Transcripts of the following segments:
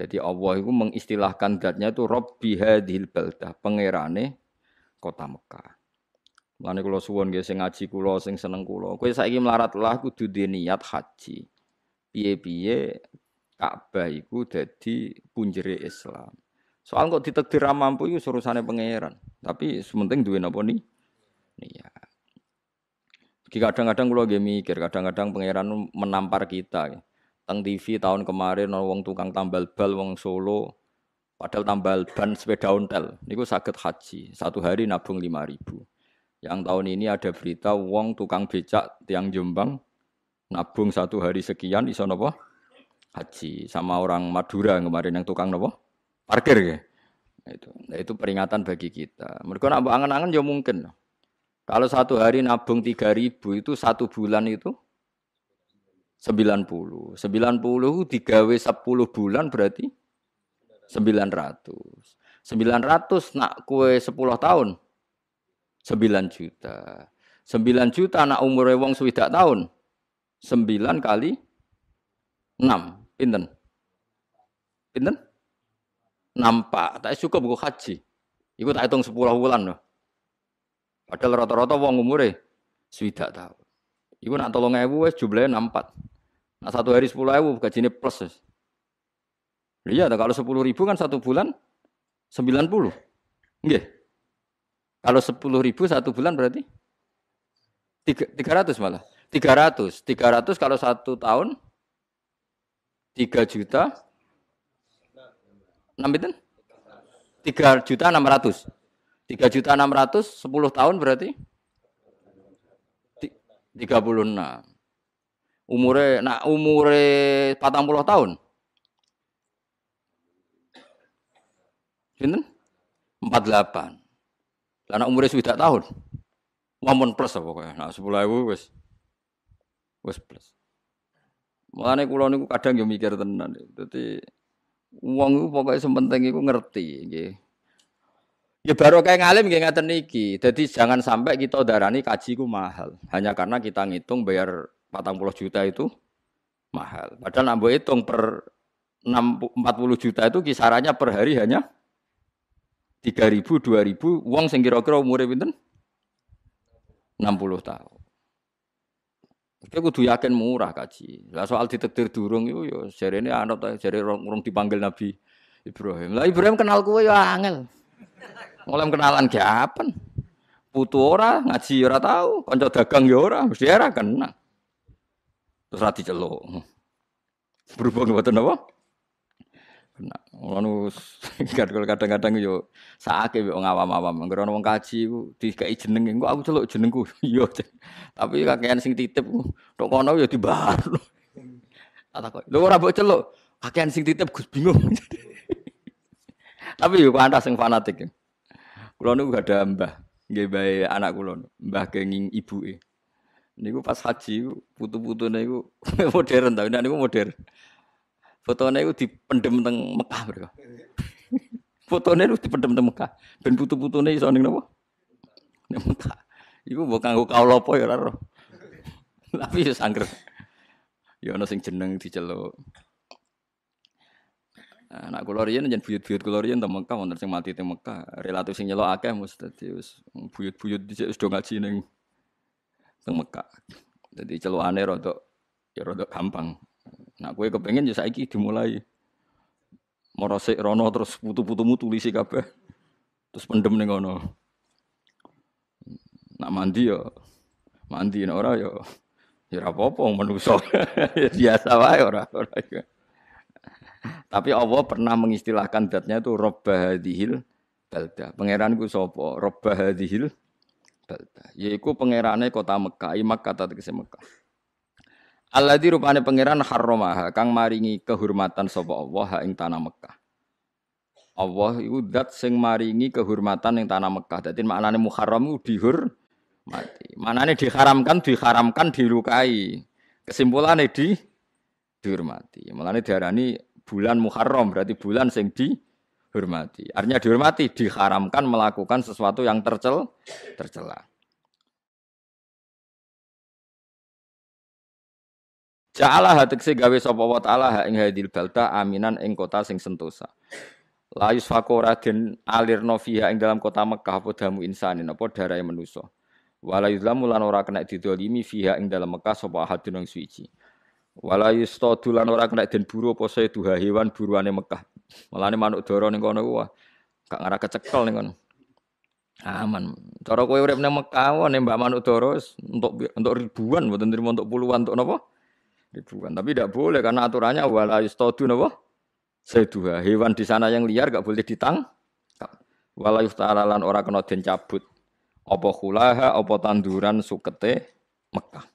Jadi Allah itu mengistilahkan datnya itu Robbi hadhil baldah, pengerane kota Mekah. Mulane kula suwon nggih sing ngaji kula sing seneng kula. Kowe saiki melarat lah kudu duwe niat haji. Piye-piye Ka'bah iku dadi punjere Islam. Soal kok ditakdir mampu iku urusane pangeran. Tapi sementing duwe napa ni? Niat. Kadang-kadang kula nggih mikir, kadang-kadang pangeran menampar kita. Ya. Teng TV tahun kemarin wong tukang tambal bal wong Solo padahal tambal ban sepeda ontel niku sakit haji satu hari nabung lima ribu, yang tahun ini ada berita wong tukang becak tiang Jombang nabung satu hari sekian iso napa haji sama orang Madura kemarin yang tukang napa parkir ya nah, itu nah, itu peringatan bagi kita mereka nak angan-angan ya mungkin kalau satu hari nabung tiga ribu itu satu bulan itu Sembilan puluh, 90. 90 digawe sepuluh bulan berarti sembilan ratus, sembilan ratus nak kue sepuluh tahun sembilan juta. sembilan juta nak umure wong swidak tahun sembilan kali 6 pinten? Pinten? Nampak, tak cukup buku haji. Iku tak hitung sepuluh bulan loh. Padahal rata-rata wong umure swidak tahun. Iku nak tolong 3000 wis jumlahnya 64. Nah, satu hari sepuluh ribu gaji gajinya plus. Iya, kalau sepuluh ribu kan satu bulan sembilan puluh. Nggih. Kalau sepuluh ribu satu bulan berarti tiga ratus malah. Tiga ratus. Tiga ratus kalau satu tahun tiga juta enam itu tiga juta enam ratus tiga juta enam ratus sepuluh tahun berarti tiga puluh enam Umure nak umure 40 tahun. Sinten? 48. Lah nak umure sudah tahun. mamon plus apa kaya, Nak 10.000 wis wis plus. Mulane kula niku kadang yo mikir tenan. Dadi wong iku pokoke sementing iku ngerti nggih. Ya baru kayak ngalim kayak ngaten niki. Jadi jangan sampai kita darani kaji ku mahal hanya karena kita ngitung bayar patang puluh juta itu mahal. Padahal nambo hitung per 40 juta itu kisarannya per hari hanya tiga 3000 2000 uang sing kira-kira umure enam puluh tahun. Oke, kudu yakin murah kaji. Lah soal ditetir durung itu yo ya, jarene anut jare urung dipanggil Nabi Ibrahim. Lah Ibrahim kenal kowe yo ya, angel. Mulai kenalan gapen. Putu ora, ngaji ora tahu, kanca dagang yo ya, ora, mesti era kenal. rati celuk. Hmm. Berhubung buatan apa? Nah, ngono kadang-kadang yo sakake wong awam-awam ngger ono wong kaji dikai jeneng engko aku celuk jenengku yo tapi kakean sing titip oh, tok kono yo dibar tak kok lho ora mbok celuk kakean sing titip Gus bingung tapi yo pantas sing fanatik kulo niku gak ada mbah nggih bae anak kulo mbah kenging ibuke Niku pas haji putu-putu niku modern tau. ini niku modern. Fotone niku dipendem teng Mekah bro. Fotone niku dipendem teng Mekah. Ben putu-putune soalnya ning napa? Ning Mekah. Iku mbok kanggo kaula lopo ya ora Tapi yo ya sangker. Ya ana sing jeneng diceluk. Anak nah, kula riyen yen buyut-buyut kula riyen teng Mekah wonten sing mati teng Mekah. Relatif sing nyelok akeh mesti dadi wis buyut-buyut dhisik wis do ngaji ning teng Mekah. Jadi celuane rodok ya rodok gampang. Nah, gue kepengen ya saiki dimulai. Morosik rono terus putu-putumu tulisi kabeh. Terus pendem ning ngono. Nak mandi ya mandi nek ora ya ya ora apa-apa manusa. Ya biasa wae ora ora. Ya. Tapi Allah pernah mengistilahkan datnya itu Rabbah belda. balda. gue ku sapa? Rabbah hadhil Balta. Yaiku pangerane kota Mekah, imak kata tegese Mekah. Alladzi rupane pangeran harramaha kang maringi kehormatan sapa Allah ha ing tanah Mekah. Allah iku zat sing maringi kehormatan ing tanah Mekah. Dadi maknane muharram iku dihur mati. Maknane diharamkan, diharamkan, dilukai. Kesimpulannya di dihormati. Mulane diharani bulan Muharram berarti bulan sing di hormati. Artinya dihormati, diharamkan melakukan sesuatu yang tercel, tercela. Ja'ala si gawe sapa wa ta'ala ha ing hadil balta aminan ing kota sing sentosa. La yusfaku raden alirno fiha ing dalam kota Mekah apa damu insanin apa darahe manusa. Wala yuzlamu lan ora kena didolimi fiha ing dalam Mekah sapa ahadun yang suci. Wala yustadu lan ora kena den buru apa saya duha hewan buruane Mekah. Malah manuk doro ning kono ku gak ngara kecekel nih kono. Aman. Cara kowe urip nang Mekah ning Mbak Manuk Doro untuk untuk ribuan mboten terima untuk puluhan untuk napa? Ribuan. Tapi tidak boleh karena aturannya wala yustadu napa? Seduha. Hewan di sana yang liar gak boleh ditang. Wala yuftara lan ora kena den cabut. Apa kulaha apa tanduran sukete Mekah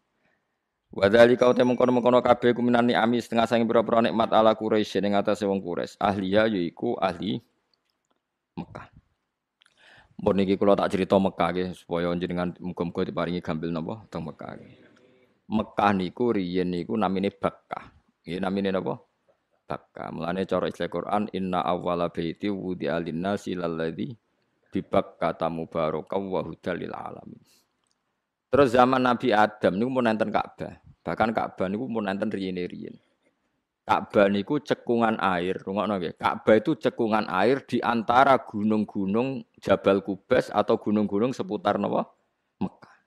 kau temu temu kono mengkono ku minani amis setengah sangi berapa berapa nikmat ala yang ning sewong kureis ahli Ahliya yiku ahli Mekah. Mbon niki kalau tak cerita Mekah nggih supaya dengan mukum kau diparingi gambil nabo tentang Mekah. Mekah niku riyen niku namine Bakkah. nama namine nabo Bakkah. Mulane cara istilah Quran inna awwala baiti wudi alinnasi lalladzi bibak kata tamubarakah wa hudal alamin. Terus zaman Nabi Adam niku mau nenten Ka'bah. Bahkan Ka'bah niku pun nanten riyen-riyen. Ka'bah niku cekungan air, rungokno nggih. Ka'bah itu cekungan air di antara gunung-gunung Jabal Kubes atau gunung-gunung seputar napa? Mekah.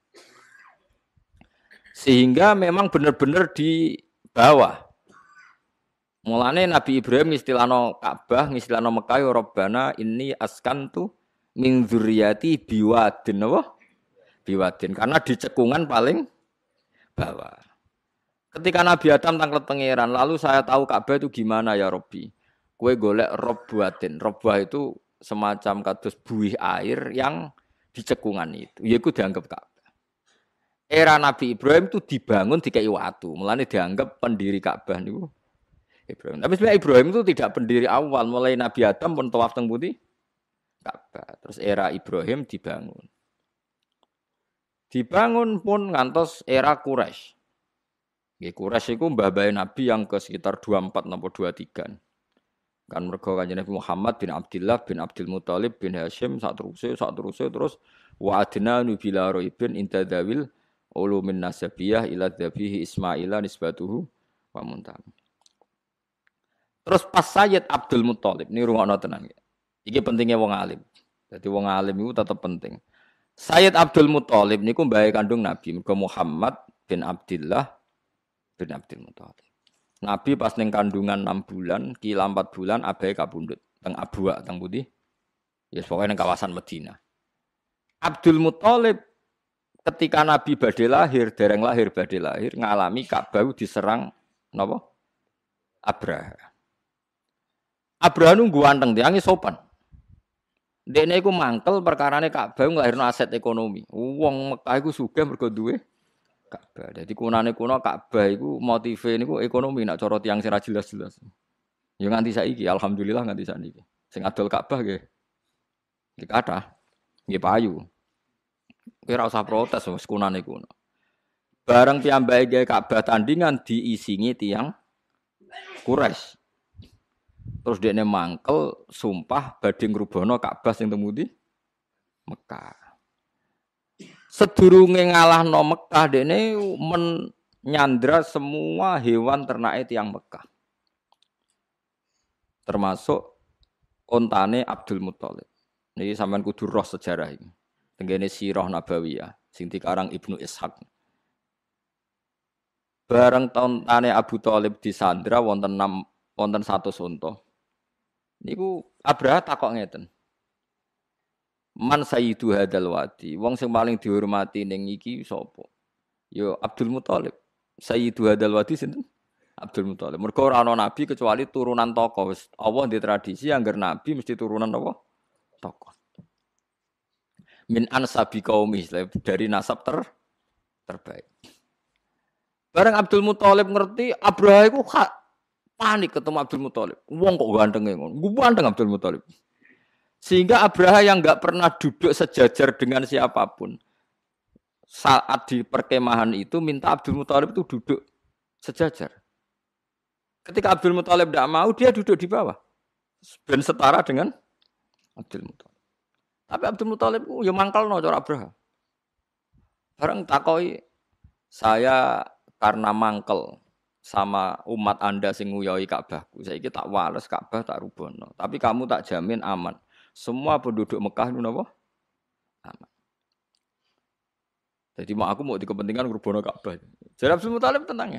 Sehingga memang benar-benar di bawah. Mulane Nabi Ibrahim ngistilano Ka'bah, ngistilano Mekah, ya Rabbana ini askantu min dzurriyyati biwadin apa? Biwadin karena di cekungan paling bawah. Ketika Nabi Adam tangkap pangeran, lalu saya tahu Ka'bah itu gimana ya Robi. Kue golek rob buatin. Robah itu semacam kados buih air yang dicekungan itu. Ya itu dianggap Ka'bah. Era Nabi Ibrahim itu dibangun di watu. Mulanya dianggap pendiri Ka'bah itu Ibrahim. Tapi sebenarnya Ibrahim itu tidak pendiri awal. Mulai Nabi Adam pun tawaf teng putih. Ka'bah. Terus era Ibrahim dibangun. Dibangun pun ngantos era Quraisy. Nggih Quraisy iku mbah Nabi yang ke sekitar 24 napa 23. Kan mergo kanjeng Nabi Muhammad bin Abdullah bin Abdul Muthalib bin Hashim sak teruse sak teruse terus wa adna nubila raibin intadawil ulumin nasabiyah ila dzabihi Ismaila nisbatuhu wa muntah Terus pas Sayyid Abdul Muthalib ini rumah tenan. Ya. Iki pentingnya wong alim. Jadi wong alim itu tetap penting. Sayyid Abdul Muthalib ini kumbaya kandung Nabi, Muhammad bin Abdullah bin Abdul Muthalib. Nabi pas neng kandungan 6 bulan, kila 4 bulan abai kabundut teng abuwa, teng Putih. Ya yes, pokoknya neng kawasan Medina. Abdul Muthalib ketika Nabi badai lahir, dereng lahir badai lahir ngalami Ka'bah diserang napa? Abraha. Abraha nunggu anteng tiange sopan. Dene iku mangkel perkara perkarane Ka'bah nglahirno aset ekonomi. Wong Mekah iku sugih mergo duwe Ka'bah. Jadi kunane kuno Ka'bah iku ini ku ekonomi nak corot tiyang sing jelas-jelas. Yang nganti saiki alhamdulillah nganti saiki. Sing adol Ka'bah nggih. Nggih kathah. Nggih payu. Kowe ora usah protes wis kunane kuno. Bareng tiang gawe Ka'bah tandingan diisingi tiang Quraisy. Terus dia mangkel sumpah bading rubono Ka'bah sing temudi Mekah sedurunge ngalahno Mekah dene menyandra semua hewan ternake yang Mekah. Termasuk ontane Abdul Muthalib. Niki sampean kudu roh sejarah ini. Tenggene Sirah Nabawiyah sing dikarang Ibnu Ishaq. Bareng tane Abu Thalib disandra wonten 6 wonten 100 unta. Niku Abraha takok ngeten. Man sayyidu hadal wadi. Wong sing paling dihormati ning iki sapa? Yo ya Abdul Muthalib. Sayyidu hadal wadi sinten? Abdul Muthalib. Mergo ora ana nabi kecuali turunan tokoh. Wis Allah di tradisi anggar nabi mesti turunan apa? Tokoh. Min ansabi qaumi dari nasab ter terbaik. Bareng Abdul Muthalib ngerti Abraha iku panik ketemu Abdul Muthalib. Wong kok gantenge ngono. Gue ganteng Abdul Muthalib. Sehingga Abraha yang nggak pernah duduk sejajar dengan siapapun saat di perkemahan itu minta Abdul Muthalib itu duduk sejajar. Ketika Abdul Muthalib tidak mau, dia duduk di bawah. Dan setara dengan Abdul Muthalib. Tapi Abdul Muthalib oh, ya mangkal no cara Abraha. Barang takoi saya karena mangkel sama umat Anda sing nguyoi Ka'bahku. Saya tak wales Ka'bah tak rubono. Tapi kamu tak jamin aman. Semua penduduk Mekah itu apa? Aman. Jadi mak aku mau di kepentingan kurbono Ka'bah. Jadi Abdul Muthalib tenangnya.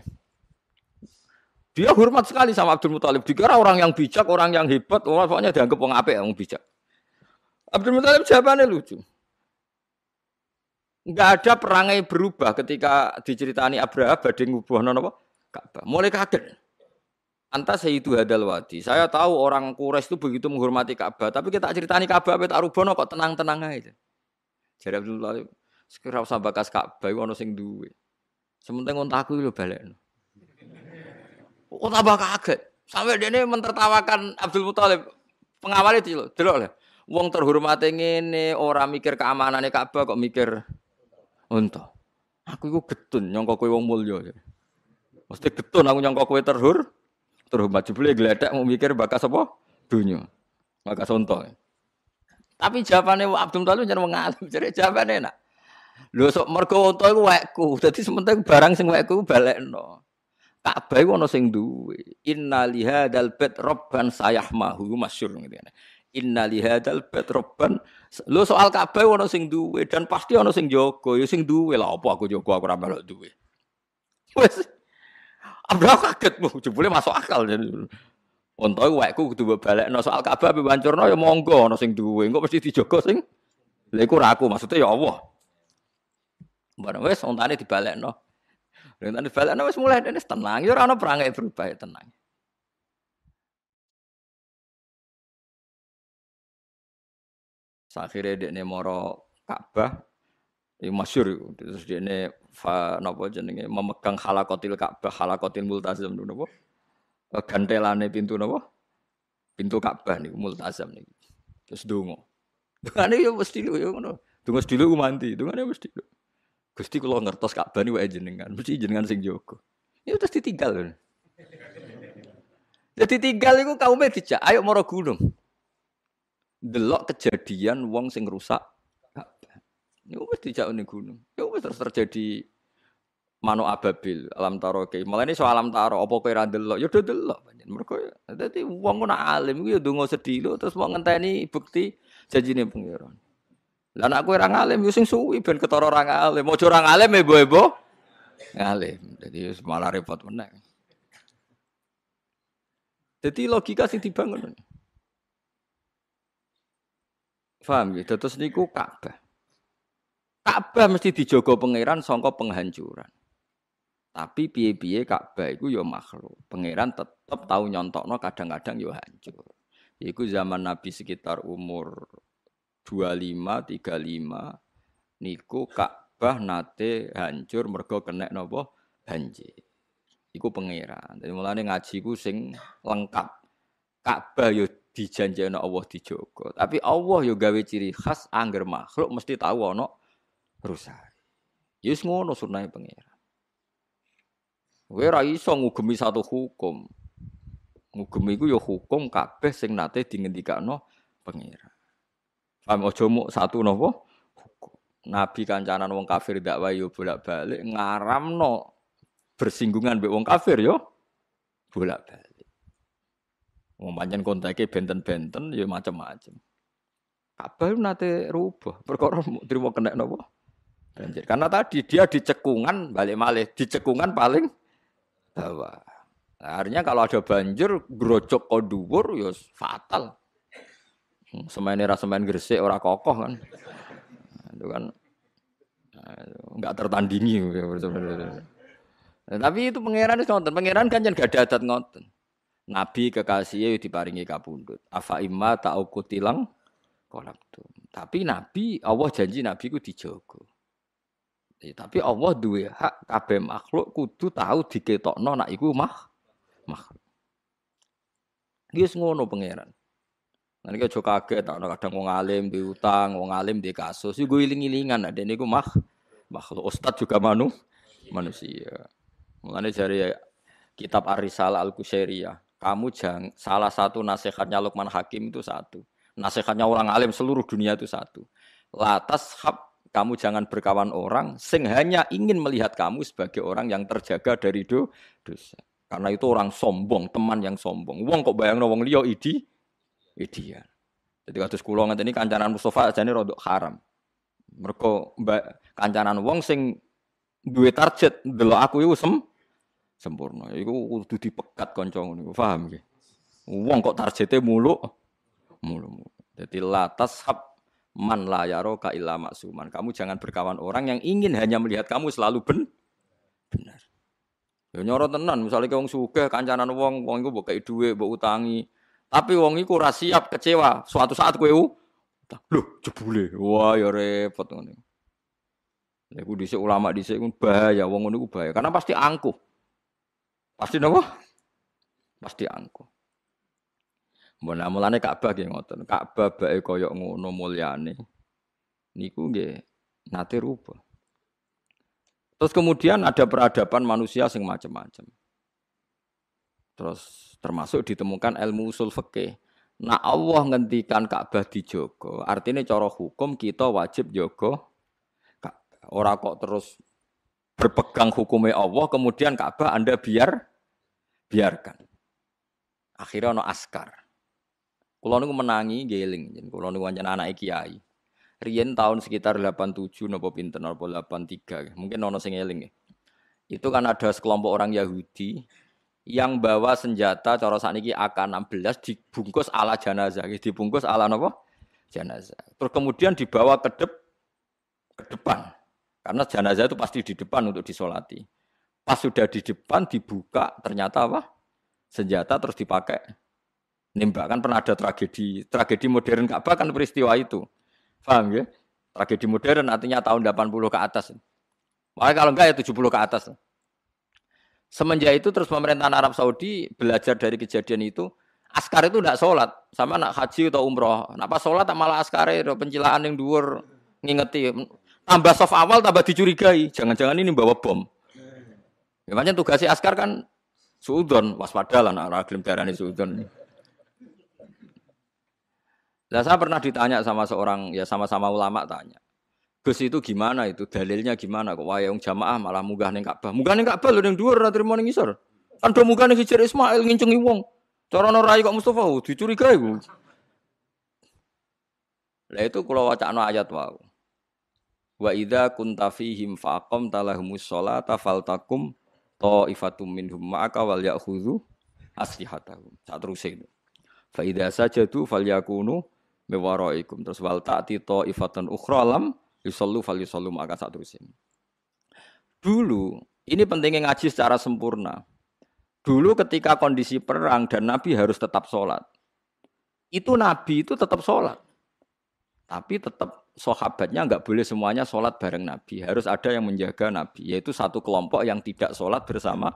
Dia hormat sekali sama Abdul Muthalib. Dikira orang yang bijak, orang yang hebat, orang pokoknya dianggap orang apa yang bijak. Abdul Muthalib jawabannya lucu. Enggak ada perangai berubah ketika diceritani Abraha badhe ngubuhno apa? Ka'bah. Mulai kaget. Anta sayyidu hadal wadi. Saya tahu orang Quraisy itu begitu menghormati Ka'bah, tapi kita ceritani Ka'bah bet arubono kok tenang-tenang aja. Jadi Abdullah sekira usah bakas Ka'bah ono sing duwe. Sementing ngontaku aku lho Kok tambah kaget. Sampai dia ini mentertawakan Abdul Muthalib. Pengawal itu lho, delok lho. Wong terhormat ngene, orang mikir keamanan keamanannya Ka'bah kok mikir unta. Aku iku getun nyangka kowe wong mulya. Mesti getun aku nyangka kowe terhur terhormat jebule ya gledek mau mikir bakas apa dunia bakas contoh. tapi jawabannya Abdul Talib jangan mengalim jadi jawabannya enak Lho sok mergo unta iku wekku. Dadi sementara barang sing wekku balekno. Ka'bah iku ana sing duwe. Inna li hadzal bait rabban sayahmahu masyhur ngene. Inna li hadzal bait rabban. Lho soal kabeh ana sing duwe dan pasti ono sing jaga. Ya sing duwe lah apa aku joko aku ora melok duwe. Wes Abra kaget mu, jebule masuk akal. Untuk itu wakku kudu balik. soal kabah apa ya monggo. No sing duwe, enggak mesti dijogo sing. Leku raku, maksudnya ya Allah. Barang wes, untane dibalik no. Untane dibalik no, mulai ini tenang. Ya rana perangai berubah, tenang. Akhirnya dia moro Ka'bah, Ini masyur terus dia ini fa napa jenenge memegang halakotil Ka'bah, halakotil multazam niku napa? Gantelane pintu napa? Pintu Ka'bah nih multazam nih Terus dungo Dungane ya mesti lu ya ngono. Dungo sedilo ku mandi, dungane mesti lho. Gusti kula ngertos Ka'bah niku jenengan, mesti jenengan sing jaga. Ya terus ditinggal. Lho. Ya. Jadi ya tinggal itu kaumnya dijak, ayo moro gunung. Delok kejadian wong sing rusak Ya wis dijak ning gunung. Ya wis terus terjadi mano ababil alam taro kei Malah ini soal alam taro apa kowe ra delok? Ya do delok mereka, jadi dadi wong alim ku ya sedih lo terus wong ngenteni bukti janjine pangeran. Lah anak kowe ra ngalim yo ya suwi ben orang alim. mo curang alim ya ebo bo Alim. Jadi ya malah repot meneng, Jadi logika sih dibangun. faham, ya? Terus niku Ka'bah. Ka'bah mesti dijogo pangeran songko penghancuran. Tapi piye-piye Ka'bah itu ya makhluk. Pangeran tetap tahu nyontokno kadang-kadang ya hancur. Iku zaman Nabi sekitar umur 25 35 niku Ka'bah nate hancur mergo kena nopo banjir. Iku pangeran. Jadi mulane ngaji ku sing lengkap. Ka'bah yo ya dijanjikan Allah dijogo. Tapi Allah yo ya gawe ciri khas angger makhluk mesti tahu ana rusak. Yus ya ngono sunai pengira. Wera iso ngugemi satu hukum. Ngugemi gue yo ya hukum kabeh sing nate dingin no pengira. Paham ojo mu satu napa? Hukum. Nabi kancanan wong kafir dak yo ya bolak-balik ngaram no bersinggungan be wong kafir yo bolak-balik. Wong pancen kontake benten-benten yo macam-macam. Kabeh nate rubah perkara terima kena napa? banjir. Karena tadi dia dicekungan balik malih, dicekungan paling bawah. Nah, akhirnya kalau ada banjir grojok koduwur ya fatal. Hmm, semen rasa gresik orang kokoh kan. Nah, itu kan nah, nggak tertandingi nah, tapi itu pangeran itu ngonten, pangeran kan jangan gak ada adat ngonten. Nabi kekasihnya diparingi kapundut. Afa imma kolam kolabtum. Tapi Nabi, Allah janji Nabi ku dijogo. Ya, tapi Allah duwe hak kabeh makhluk kudu tahu diketokno nak iku mah makhluk. Wis ngono pangeran. Nanti kau coba kaget tak kadang wong alim di utang, wong alim di kasus, gue iling-ilingan ada gue mah makhluk. ustad juga manu manusia. Mulane dari kitab arisal Al-Qusairiyah, kamu jangan salah satu nasihatnya Lukman Hakim itu satu. Nasihatnya orang alim seluruh dunia itu satu. Latas hab kamu jangan berkawan orang sing hanya ingin melihat kamu sebagai orang yang terjaga dari do, dosa. Karena itu orang sombong, teman yang sombong. Wong kok bayangno wong liya idi ideal. Jadi kados kula ngenteni kancanan Mustafa jane rodok haram. Mergo kancanan wong sing duwe target ndelok aku iku sem sempurna. Iku kudu dipegat kanca ngono. Paham nggih? Wong kok targete muluk muluk. Jadi latas hab man la yaroka illa maksuman. Kamu jangan berkawan orang yang ingin hanya melihat kamu selalu ben benar. Ya nyoro tenan, misalnya wong sugih kancanan wong, wong iku mbok dhuwit, mbok utangi. Tapi wong iku ora siap kecewa suatu saat kowe Loh, jebule. Wah, ya repot ngene. Nek ku dhisik ulama dhisik ku bahaya, wong ngono ku bahaya. Karena pasti angkuh. Pasti napa? Pasti angkuh. Mbon amulane Ka'bah nggih ngoten. Ka'bah bae kaya ngono mulyane. Niku nggih nate rupa. Terus kemudian ada peradaban manusia sing macam-macam. Terus termasuk ditemukan ilmu usul fikih. Nah Allah ngendikan Ka'bah dijogo, artinya cara hukum kita wajib jogo Ka'bah. Ora kok terus berpegang hukumnya Allah, kemudian Ka'bah Anda biar biarkan. Akhirnya ono askar. Kulo niku menangi geling, jen kulo niku anak anake kiai. Rien tahun sekitar 87 nopo pinter nopo 83, mungkin nono sing geling. Itu kan ada sekelompok orang Yahudi yang bawa senjata cara ini AK-16 dibungkus ala jenazah, dibungkus ala nopo Jenazah. Terus kemudian dibawa ke dep ke depan. Karena jenazah itu pasti di depan untuk disolati. Pas sudah di depan dibuka ternyata apa? Senjata terus dipakai nembak kan pernah ada tragedi tragedi modern Ka'bah kan peristiwa itu paham ya tragedi modern artinya tahun 80 ke atas makanya kalau enggak ya 70 ke atas semenjak itu terus pemerintahan Arab Saudi belajar dari kejadian itu askar itu tidak sholat sama nak haji atau umroh kenapa sholat? sholat malah askar itu pencilaan yang dua ngingeti tambah soft awal tambah dicurigai jangan-jangan ini bawa bom ya, tugasnya askar kan suudon waspadalah nak raglim darah ini suudon Nah, saya pernah ditanya sama seorang ya sama-sama ulama tanya. Gus itu gimana itu dalilnya gimana kok wayang jamaah malah munggah ning Ka'bah. Munggah ning Ka'bah lho ning dhuwur ora trimo ning ngisor. Kan do munggah ning Hijr Ismail ngincengi wong. Carane rai kok Mustafa oh, dicurigai wu. Lah itu kula wacana ayat wau. Wa idza kunta fihim faqam talahumus sholata faltakum ta'ifatum minhum ma'aka wal ya'khudhu aslihatahum. Sak terus itu. Fa idza sajadu falyakunu mewaroikum terus wal ta'ti ifatan ukhra lam yusallu fal yusallu maka ini Dulu ini pentingnya ngaji secara sempurna. Dulu ketika kondisi perang dan Nabi harus tetap sholat. Itu Nabi itu tetap sholat. Tapi tetap sahabatnya nggak boleh semuanya sholat bareng Nabi. Harus ada yang menjaga Nabi. Yaitu satu kelompok yang tidak sholat bersama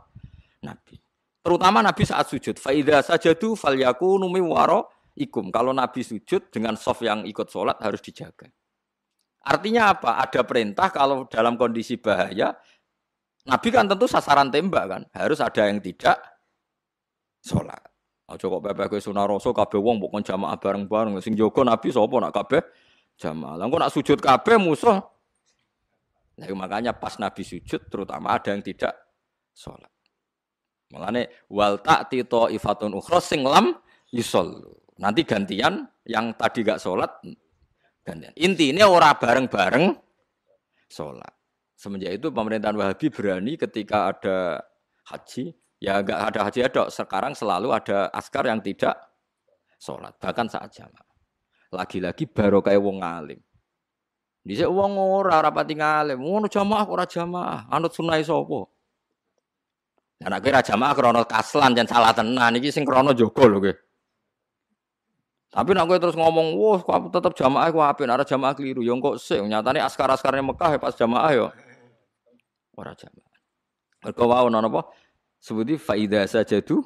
Nabi. Terutama Nabi saat sujud. Faidah saja tuh yaku numi waro ikum. Kalau Nabi sujud dengan soft yang ikut sholat harus dijaga. Artinya apa? Ada perintah kalau dalam kondisi bahaya, Nabi kan tentu sasaran tembak kan. Harus ada yang tidak sholat. Aja nah, kok bebek ke sunaroso, kabe wong bukan jamaah bareng-bareng sing joko Nabi sopo nak kabe jamaah. Lah nak sujud kabe musuh. Nah, makanya pas Nabi sujud terutama ada yang tidak sholat. Mengenai wal tak tito ifatun ukhros sing lam yusallu. Nanti gantian yang tadi gak sholat gantian. Intinya ora bareng-bareng sholat. Semenjak itu pemerintahan Wahabi berani ketika ada haji, ya gak ada haji ada. Ya sekarang selalu ada askar yang tidak sholat, bahkan saat jamaah. Lagi-lagi baru kayak wong alim. Bisa uang ora rapati ngalim, ngono jamaah ora jamaah, anut sunai sopo. Anak kira jamaah krono kaslan dan salah tenan, ini sing krono jogo loh tapi nak gue terus ngomong, wah, aku tetap jamaah, aku apin, arah jamaah keliru, yang kok sih, nih askar-askarnya Mekah ya pas jamaah ya. Orang jamaah. Mereka wow, nono apa? Sebuti faida saja tuh.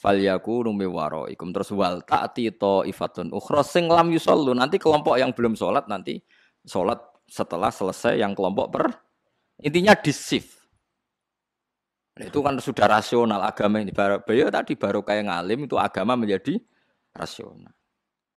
Falyaku waro ikum terus wal taati to ifatun ukhros sing lam yusollu nanti kelompok yang belum sholat nanti sholat setelah selesai yang kelompok ber. intinya disif nah, itu kan sudah rasional agama ini baru tadi baru kayak ngalim itu agama menjadi rasional